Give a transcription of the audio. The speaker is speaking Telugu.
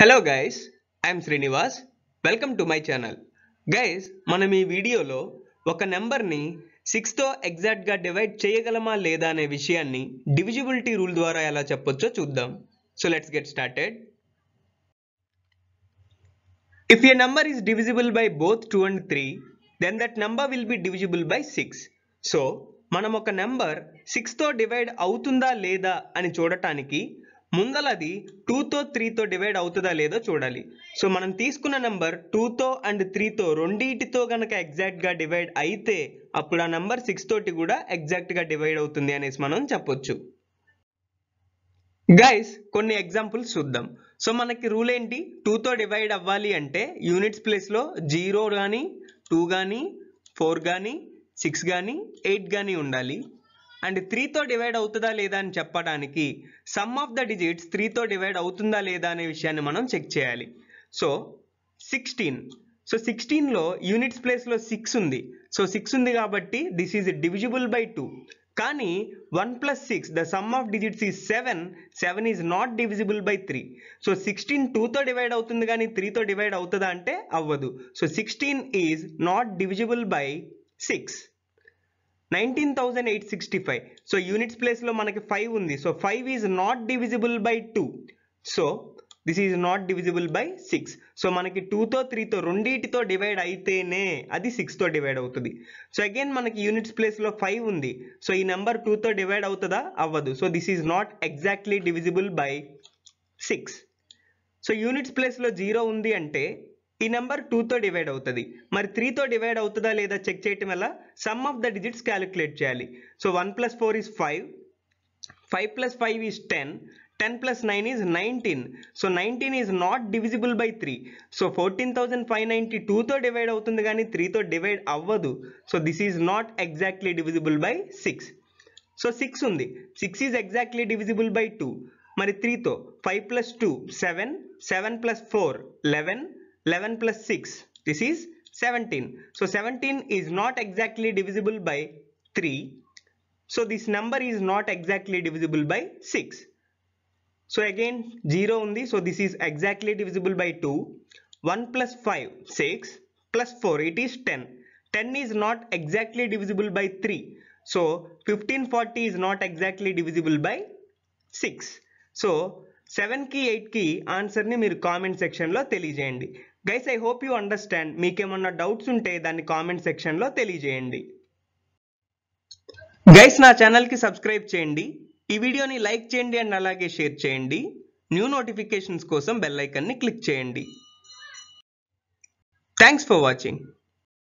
hello guys I'm Srinivas welcome to my channel guys మనం ఈ వీడియోలో ఒక నెంబర్ని సిక్స్తో ఎగ్జాక్ట్గా డివైడ్ చేయగలమా లేదా అనే విషయాన్ని డివిజిబిలిటీ రూల్ ద్వారా ఎలా చెప్పొచ్చో చూద్దాం so let's get started if a number is divisible by both two and three then that number will be divisible by six so మనం ఒక నెంబర్ సిక్స్తో డివైడ్ అవుతుందా లేదా అని చూడటానికి ముందలది టూతో త్రీతో డివైడ్ అవుతుందా లేదో చూడాలి సో మనం తీసుకున్న నెంబర్ టూతో అండ్ త్రీతో రెండింటితో కనుక ఎగ్జాక్ట్గా డివైడ్ అయితే అప్పుడు ఆ నెంబర్ సిక్స్ తోటి కూడా ఎగ్జాక్ట్గా డివైడ్ అవుతుంది అనేసి మనం చెప్పొచ్చు గైస్ కొన్ని ఎగ్జాంపుల్స్ చూద్దాం సో మనకి రూల్ ఏంటి టూతో డివైడ్ అవ్వాలి అంటే యూనిట్స్ ప్లేస్లో జీరో కానీ టూ కానీ ఫోర్ కానీ సిక్స్ కానీ ఎయిట్ కానీ ఉండాలి అండ్ త్రీతో డివైడ్ అవుతుందా లేదా అని చెప్పడానికి సమ్ ఆఫ్ ద డిజిట్స్ త్రీతో డివైడ్ అవుతుందా లేదా అనే విషయాన్ని మనం చెక్ చేయాలి సో సిక్స్టీన్ సో సిక్స్టీన్లో యూనిట్స్ ప్లేస్లో సిక్స్ ఉంది సో సిక్స్ ఉంది కాబట్టి this is divisible by two కానీ one plus six the sum of digits is seven seven is not divisible by three so sixteen టూతో డివైడ్ అవుతుంది కానీ త్రీతో డివైడ్ అవుతుందా అంటే అవ్వదు so sixteen is not divisible by six nineteen eight sixty five so units ప్లేస్లో మనకి ఫైవ్ ఉంది so five is not divisible by two so this is not divisible by six so మనకి టూతో త్రీతో రెండింటితో డివైడ్ అయితేనే అది సిక్స్తో డివైడ్ అవుతుంది సో అగైన్ మనకి యూనిట్స్ ప్లేస్లో ఫైవ్ ఉంది సో ఈ నెంబర్ టూతో డివైడ్ అవుతుందా అవ్వదు so this is not exactly divisible by six so units ప్లేస్లో జీరో ఉంది అంటే ఈ నెంబర్ టూతో డివైడ్ అవుతుంది మరి త్రీతో డివైడ్ అవుతుందా లేదా చెక్ చేయటం వల్ల sum of the digits calculate చేయాలి so one plus four is five five plus five is ten ten plus nine is nineteen so nineteen is not divisible by three so fourteen thousand five ninety టూతో డివైడ్ అవుతుంది కానీ త్రీతో డివైడ్ అవ్వదు so this is not exactly divisible by six so six ఉంది six is exactly divisible by two మరి త్రీతో five plus two seven seven plus four eleven 11 plus 6 this is 17 so 17 is not exactly divisible by 3 so this number is not exactly divisible by 6 so again 0 only so this is exactly divisible by 2 1 plus 5 6 plus 4 it is 10 10 is not exactly divisible by 3 so 1540 is not exactly divisible by 6 so సెవెన్కి ఎయిట్కి ఆన్సర్ని మీరు కామెంట్ సెక్షన్లో తెలియజేయండి guys I hope you understand మీకేమన్నా డౌట్స్ ఉంటే దాన్ని కామెంట్ సెక్షన్లో తెలియజేయండి గైస్ నా ఛానల్కి సబ్స్క్రైబ్ చేయండి ఈ వీడియోని లైక్ చేయండి అండ్ అలాగే షేర్ చేయండి న్యూ నోటిఫికేషన్స్ కోసం బెల్ ఐకన్ని క్లిక్ చేయండి థ్యాంక్స్ ఫర్ వాచింగ్